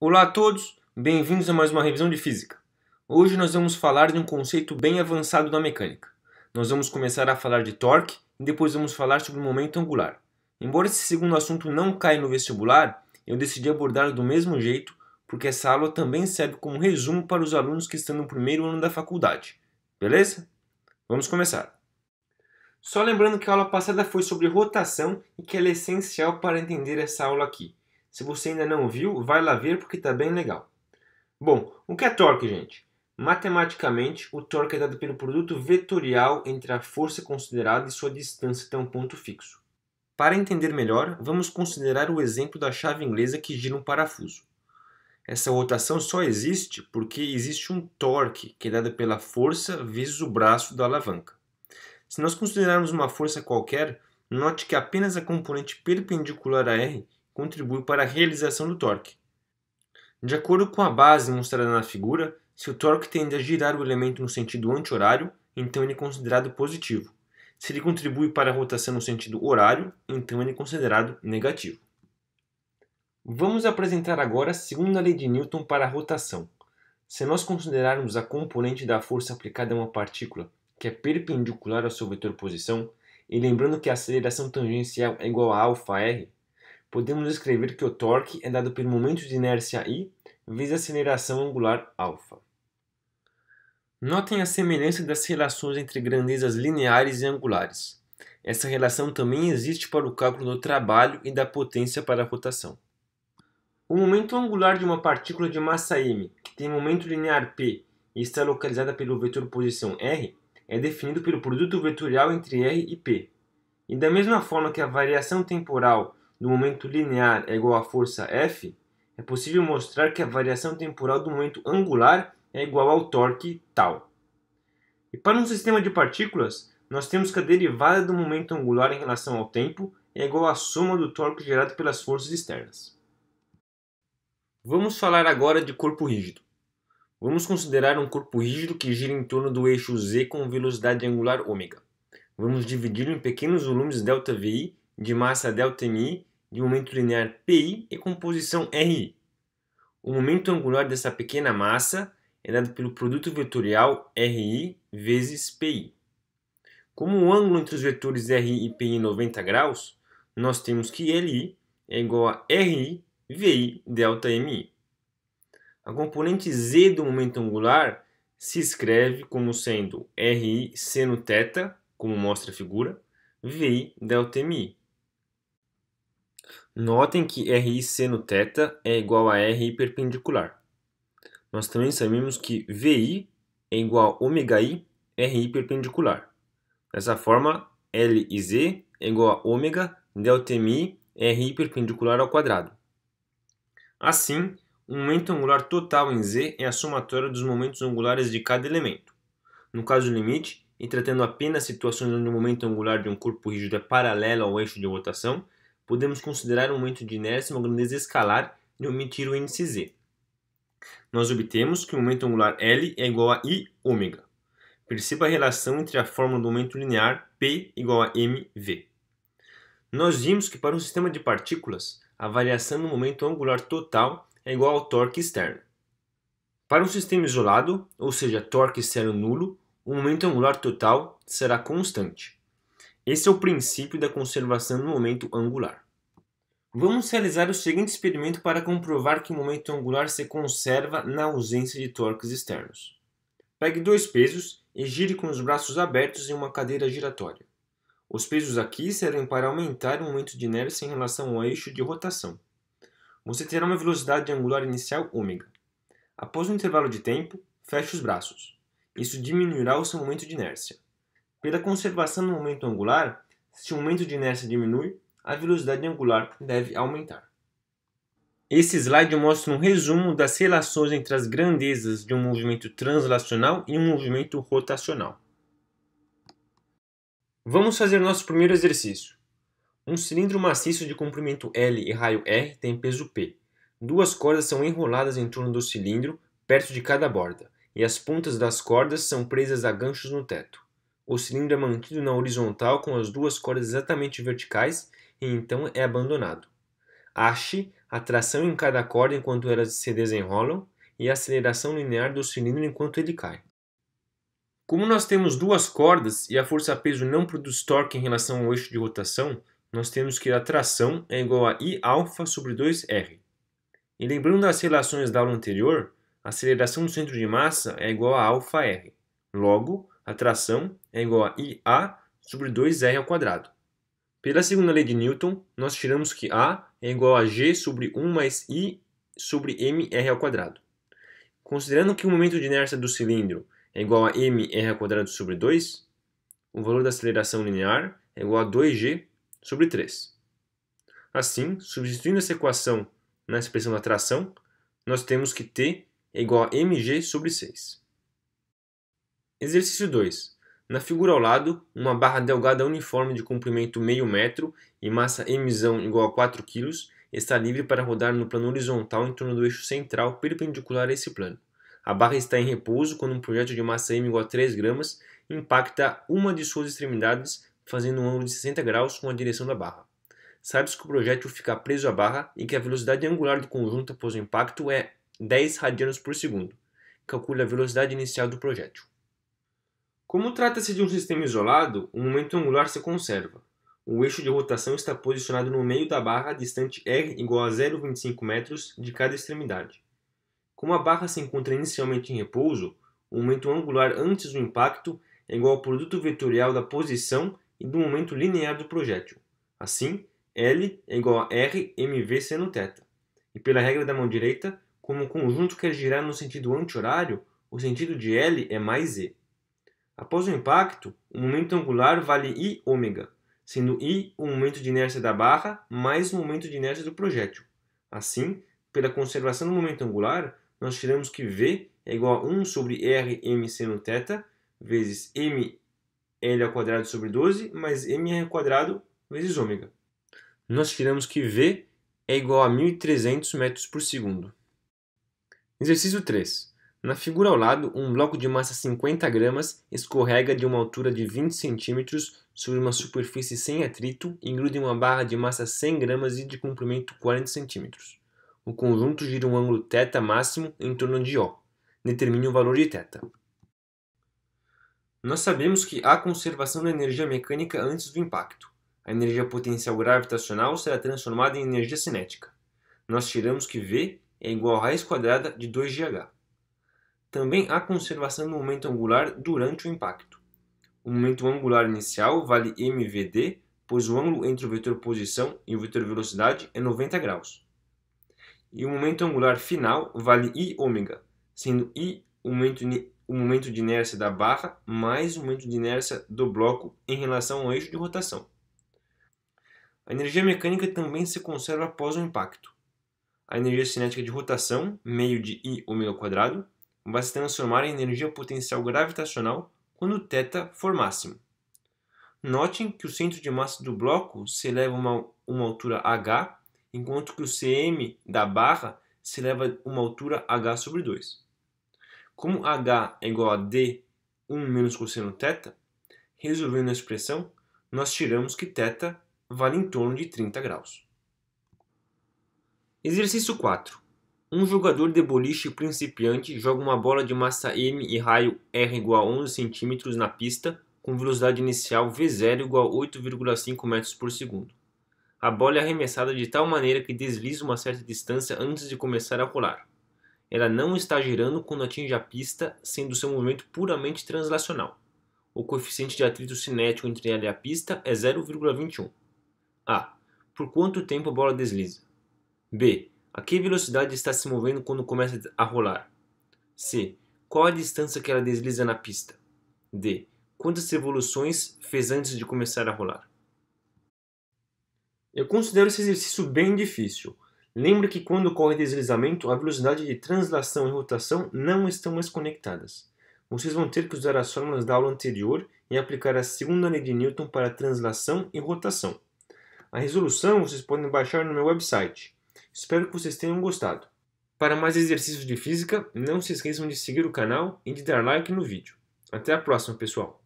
Olá a todos, bem-vindos a mais uma revisão de física. Hoje nós vamos falar de um conceito bem avançado da mecânica. Nós vamos começar a falar de torque e depois vamos falar sobre o momento angular. Embora esse segundo assunto não caia no vestibular, eu decidi abordá-lo do mesmo jeito porque essa aula também serve como resumo para os alunos que estão no primeiro ano da faculdade. Beleza? Vamos começar. Só lembrando que a aula passada foi sobre rotação e que ela é essencial para entender essa aula aqui. Se você ainda não viu, vai lá ver porque está bem legal. Bom, o que é torque, gente? Matematicamente, o torque é dado pelo produto vetorial entre a força considerada e sua distância até um ponto fixo. Para entender melhor, vamos considerar o exemplo da chave inglesa que gira um parafuso. Essa rotação só existe porque existe um torque que é dado pela força vezes o braço da alavanca. Se nós considerarmos uma força qualquer, note que apenas a componente perpendicular a R contribui para a realização do torque. De acordo com a base mostrada na figura, se o torque tende a girar o elemento no sentido anti-horário, então ele é considerado positivo. Se ele contribui para a rotação no sentido horário, então ele é considerado negativo. Vamos apresentar agora a segunda lei de Newton para a rotação. Se nós considerarmos a componente da força aplicada a uma partícula que é perpendicular ao seu vetor posição, e lembrando que a aceleração tangencial é igual a αr, podemos escrever que o torque é dado pelo momento de inércia I vezes a aceleração angular alfa. Notem a semelhança das relações entre grandezas lineares e angulares. Essa relação também existe para o cálculo do trabalho e da potência para a rotação. O momento angular de uma partícula de massa m, que tem momento linear p e está localizada pelo vetor posição r, é definido pelo produto vetorial entre r e p. E da mesma forma que a variação temporal do momento linear é igual à força F, é possível mostrar que a variação temporal do momento angular é igual ao torque tal. E para um sistema de partículas, nós temos que a derivada do momento angular em relação ao tempo é igual à soma do torque gerado pelas forças externas. Vamos falar agora de corpo rígido. Vamos considerar um corpo rígido que gira em torno do eixo z com velocidade angular ω. Vamos dividi-lo em pequenos volumes ΔVi de massa ΔMi de momento linear PI e composição RI. O momento angular dessa pequena massa é dado pelo produto vetorial RI vezes PI. Como o ângulo entre os vetores RI e PI é 90 graus, nós temos que LI é igual a RI VI delta MI. A componente Z do momento angular se escreve como sendo RI seno θ, como mostra a figura, VI delta MI. Notem que RIC no θ é igual a RI perpendicular. Nós também sabemos que VI é igual a ωi RI perpendicular. Dessa forma, L e Z é igual a ω ΔMI RI perpendicular ao quadrado. Assim, o momento angular total em Z é a somatória dos momentos angulares de cada elemento. No caso limite, e tratando apenas situações onde o momento angular de um corpo rígido é paralelo ao eixo de rotação, podemos considerar um momento de inércia uma grandeza escalar e omitir o índice z. Nós obtemos que o momento angular L é igual a I ômega. Perceba a relação entre a fórmula do momento linear P igual a mv. Nós vimos que para um sistema de partículas, a variação no momento angular total é igual ao torque externo. Para um sistema isolado, ou seja, torque externo nulo, o momento angular total será constante. Esse é o princípio da conservação do momento angular. Vamos realizar o seguinte experimento para comprovar que o momento angular se conserva na ausência de torques externos. Pegue dois pesos e gire com os braços abertos em uma cadeira giratória. Os pesos aqui servem para aumentar o momento de inércia em relação ao eixo de rotação. Você terá uma velocidade angular inicial ω. Após um intervalo de tempo, feche os braços. Isso diminuirá o seu momento de inércia. Pela conservação do momento angular, se o momento de inércia diminui, a velocidade angular deve aumentar. Esse slide mostra um resumo das relações entre as grandezas de um movimento translacional e um movimento rotacional. Vamos fazer nosso primeiro exercício. Um cilindro maciço de comprimento L e raio R tem peso P. Duas cordas são enroladas em torno do cilindro, perto de cada borda, e as pontas das cordas são presas a ganchos no teto. O cilindro é mantido na horizontal com as duas cordas exatamente verticais e então é abandonado. Ache a tração em cada corda enquanto elas se desenrolam e a aceleração linear do cilindro enquanto ele cai. Como nós temos duas cordas e a força peso não produz torque em relação ao eixo de rotação, nós temos que a tração é igual a I alfa sobre 2R. E lembrando das relações da aula anterior, a aceleração do centro de massa é igual a alfa R. Logo, atração é igual a IA sobre 2R ao quadrado. Pela segunda lei de Newton, nós tiramos que A é igual a G sobre 1 mais I sobre mR ao quadrado. Considerando que o momento de inércia do cilindro é igual a mR ao quadrado sobre 2, o valor da aceleração linear é igual a 2g sobre 3. Assim, substituindo essa equação na expressão da tração, nós temos que t é igual a mg sobre 6. Exercício 2. Na figura ao lado, uma barra delgada uniforme de comprimento meio metro e massa emisão igual a 4 kg está livre para rodar no plano horizontal em torno do eixo central perpendicular a esse plano. A barra está em repouso quando um projétil de massa m igual a 3 gramas impacta uma de suas extremidades, fazendo um ângulo de 60 graus com a direção da barra. Sabe-se que o projétil fica preso à barra e que a velocidade angular do conjunto após o impacto é 10 radianos por segundo. Calcule a velocidade inicial do projétil. Como trata-se de um sistema isolado, o momento angular se conserva. O eixo de rotação está posicionado no meio da barra, distante r igual a 0,25 metros de cada extremidade. Como a barra se encontra inicialmente em repouso, o momento angular antes do impacto é igual ao produto vetorial da posição e do momento linear do projétil. Assim, L é igual a R mv seno θ. E pela regra da mão direita, como o conjunto quer girar no sentido anti-horário, o sentido de L é mais Z. Após o impacto, o momento angular vale I ômega, sendo I o momento de inércia da barra mais o momento de inércia do projétil. Assim, pela conservação do momento angular, nós tiramos que V é igual a 1 sobre RMC no θ vezes ML ao quadrado sobre 12 mais MR ao quadrado vezes ômega. Nós tiramos que V é igual a 1.300 metros por segundo. Exercício 3. Na figura ao lado, um bloco de massa 50 gramas escorrega de uma altura de 20 centímetros sobre uma superfície sem atrito e gruda em uma barra de massa 100 gramas e de comprimento 40 centímetros. O conjunto gira um ângulo θ máximo em torno de O. Determine o valor de θ. Nós sabemos que há conservação da energia mecânica antes do impacto. A energia potencial gravitacional será transformada em energia cinética. Nós tiramos que V é igual a raiz quadrada de 2 gh também há conservação do momento angular durante o impacto. O momento angular inicial vale mvd, pois o ângulo entre o vetor posição e o vetor velocidade é 90 graus. E o momento angular final vale Iω, sendo i o momento, o momento de inércia da barra mais o momento de inércia do bloco em relação ao eixo de rotação. A energia mecânica também se conserva após o impacto. A energia cinética de rotação, meio de Iω, vai se transformar em energia potencial gravitacional quando θ for máximo. Notem que o centro de massa do bloco se eleva a uma, uma altura h, enquanto que o cm da barra se eleva a uma altura h sobre 2. Como h é igual a d1 menos cosseno θ, resolvendo a expressão, nós tiramos que θ vale em torno de 30 graus. Exercício 4. Um jogador de boliche principiante joga uma bola de massa m e raio r igual a 11 cm na pista com velocidade inicial v0 igual a 8,5 metros por segundo. A bola é arremessada de tal maneira que desliza uma certa distância antes de começar a rolar. Ela não está girando quando atinge a pista, sendo seu movimento puramente translacional. O coeficiente de atrito cinético entre ela e a pista é 0,21. A. Por quanto tempo a bola desliza? B a que velocidade está se movendo quando começa a rolar? C. Qual a distância que ela desliza na pista? D. Quantas revoluções fez antes de começar a rolar? Eu considero esse exercício bem difícil. Lembre que quando ocorre deslizamento, a velocidade de translação e rotação não estão mais conectadas. Vocês vão ter que usar as fórmulas da aula anterior e aplicar a segunda lei de Newton para translação e rotação. A resolução vocês podem baixar no meu website Espero que vocês tenham gostado. Para mais exercícios de física, não se esqueçam de seguir o canal e de dar like no vídeo. Até a próxima, pessoal!